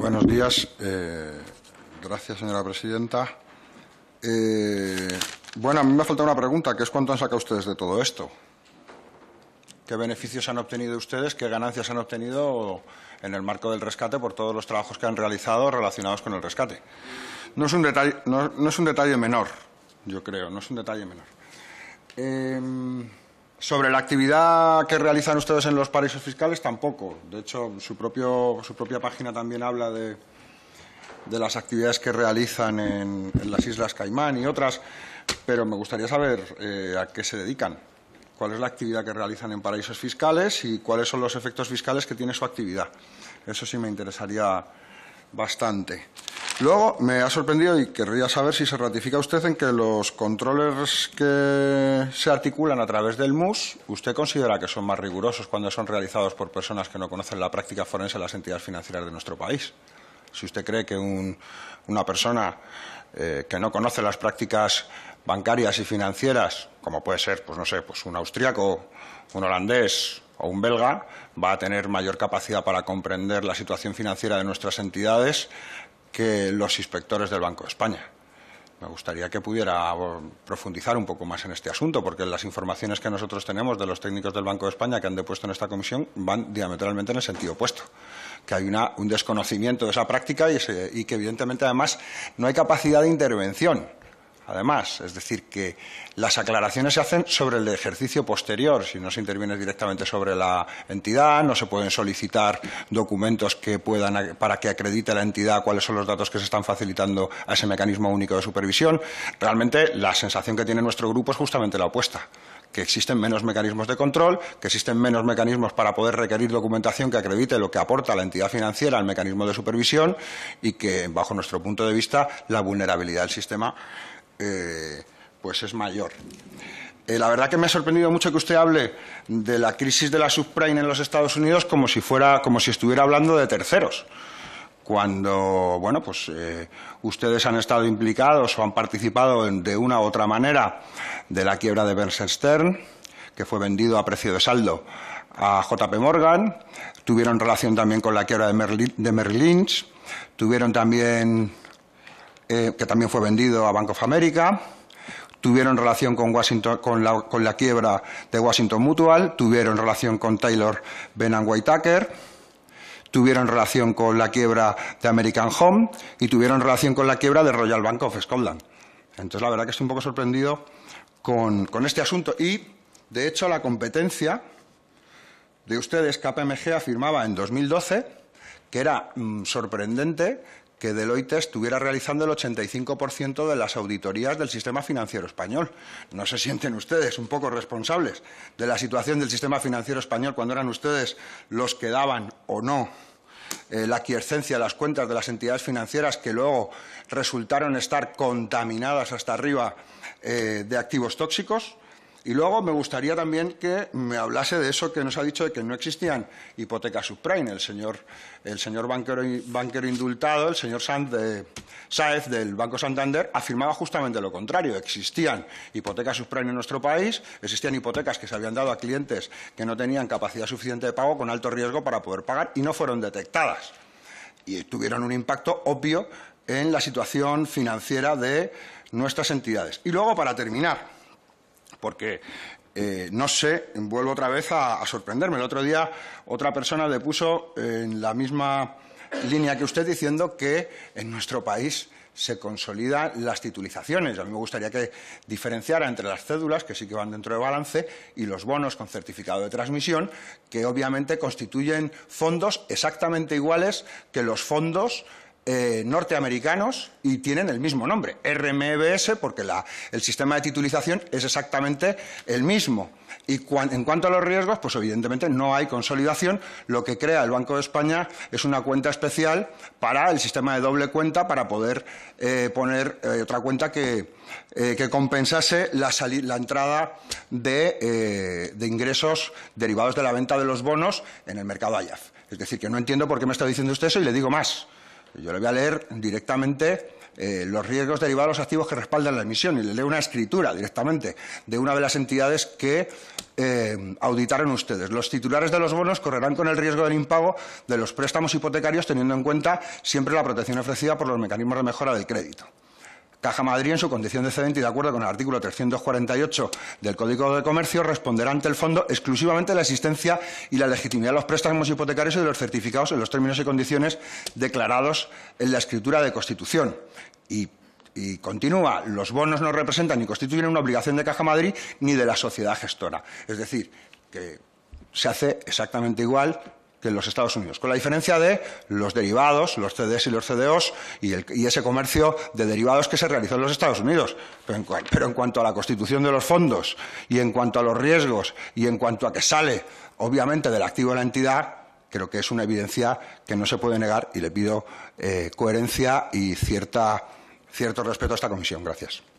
Buenos días. Eh, gracias, señora presidenta. Eh, bueno, a mí me falta una pregunta, que es cuánto han sacado ustedes de todo esto. ¿Qué beneficios han obtenido ustedes? ¿Qué ganancias han obtenido en el marco del rescate por todos los trabajos que han realizado relacionados con el rescate? No es un detalle, no, es un detalle menor, yo creo, no es un detalle menor. Eh, sobre la actividad que realizan ustedes en los paraísos fiscales, tampoco. De hecho, su, propia página también habla de, de las actividades que realizan en, las Islas Caimán y otras, pero me gustaría saber eh, a qué se dedican, cuál es la actividad que realizan en paraísos fiscales y cuáles son los efectos fiscales que tiene su actividad. Eso sí me interesaría bastante. Luego me ha sorprendido y querría saber si se ratifica usted en que los controles que se articulan a través del MUS, ¿usted considera que son más rigurosos cuando son realizados por personas que no conocen la práctica forense de las entidades financieras de nuestro país? Si usted cree que una persona eh, que no conoce las prácticas bancarias y financieras, como puede ser, pues no sé, pues un austriaco, un holandés o un belga, va a tener mayor capacidad para comprender la situación financiera de nuestras entidades que los inspectores del Banco de España. Me gustaría que pudiera eh, profundizar un poco más en este asunto, porque las informaciones que nosotros tenemos de los técnicos del Banco de España que han depuesto en esta comisión van diametralmente en el sentido opuesto, que hay un desconocimiento de esa práctica y que, evidentemente, además, no hay capacidad de intervención Además, es decir, que las aclaraciones se hacen sobre el ejercicio posterior, si no se interviene directamente sobre la entidad, no se pueden solicitar documentos para que acredite la entidad cuáles son los datos que se están facilitando a ese mecanismo único de supervisión. Realmente la sensación que tiene nuestro grupo es justamente la opuesta que existen menos mecanismos de control, que existen menos mecanismos para poder requerir documentación que acredite lo que aporta la entidad financiera al mecanismo de supervisión y que, bajo nuestro punto de vista, la vulnerabilidad del sistema pues es mayor. Eh, la verdad que me ha sorprendido mucho que usted hable de la crisis de la subprime en los Estados Unidos como si fuera, como si estuviera hablando de terceros cuando bueno pues eh, ustedes han estado implicados o han participado de una u otra manera de la quiebra de Bernstein Stern que fue vendido a precio de saldo a JP Morgan tuvieron relación también con la quiebra de Merlins, de tuvieron también eh, que también fue vendido a Bank of America, tuvieron relación con, Washington, con, la, quiebra de Washington Mutual, tuvieron relación con Taylor and Whitaker, tuvieron relación con la quiebra de American Home y tuvieron relación con la quiebra de Royal Bank of Scotland. Entonces, la verdad que estoy un poco sorprendido con, este asunto. Y, de hecho, la competencia de ustedes, KPMG, afirmaba en 2012 que era mm, sorprendente que Deloitte estuviera realizando el 85% de las auditorías del sistema financiero español. ¿No se sienten ustedes un poco responsables de la situación del sistema financiero español cuando eran ustedes los que daban o no eh, la quiescencia de las cuentas de las entidades financieras que luego resultaron estar contaminadas hasta arriba eh, de activos tóxicos? Y luego me gustaría también que me hablase de eso que nos ha dicho de que no existían hipotecas subprime. El señor, el señor banquero, indultado, el señor Saez, del Banco Santander, afirmaba justamente lo contrario. Existían hipotecas subprime en nuestro país, existían hipotecas que se habían dado a clientes que no tenían capacidad suficiente de pago con alto riesgo para poder pagar y no fueron detectadas. Y tuvieron un impacto obvio en la situación financiera de nuestras entidades. Y luego, para terminar, porque eh, no sé, vuelvo otra vez a, a, sorprenderme. El otro día otra persona le puso en la misma línea que usted diciendo que en nuestro país se consolidan las titulizaciones. A mí me gustaría que diferenciara entre las cédulas, que sí que van dentro de balance, y los bonos con certificado de transmisión, que obviamente constituyen fondos exactamente iguales que los fondos eh, norteamericanos y tienen el mismo nombre, RMBS, porque el sistema de titulización es exactamente el mismo. Y en cuanto a los riesgos, pues evidentemente no hay consolidación. Lo que crea el Banco de España es una cuenta especial para el sistema de doble cuenta, para poder eh, poner eh, otra cuenta que, compensase la, entrada de, de ingresos derivados de la venta de los bonos en el mercado IAF. Es decir, que no entiendo por qué me está diciendo usted eso y le digo más. Yo le voy a leer directamente eh, los riesgos derivados de los activos que respaldan la emisión y le leo una escritura directamente de una de las entidades que eh, auditaron ustedes. Los titulares de los bonos correrán con el riesgo del impago de los préstamos hipotecarios teniendo en cuenta siempre la protección ofrecida por los mecanismos de mejora del crédito. Caja Madrid, en su condición de cedente y de acuerdo con el artículo 348 del Código de Comercio, responderá ante el fondo exclusivamente la existencia y la legitimidad de los préstamos hipotecarios y de los certificados en los términos y condiciones declarados en la escritura de Constitución. y continúa, los bonos no representan ni constituyen una obligación de Caja Madrid ni de la sociedad gestora. Es decir, que se hace exactamente igual que en los Estados Unidos, con la diferencia de los derivados, los CDs y los CDOs, y, ese comercio de derivados que se realizó en los Estados Unidos. Pero en, cuanto a la constitución de los fondos, y en cuanto a los riesgos, y en cuanto a que sale, obviamente, del activo de la entidad, creo que es una evidencia que no se puede negar y le pido eh, coherencia y cierto respeto a esta comisión. Gracias.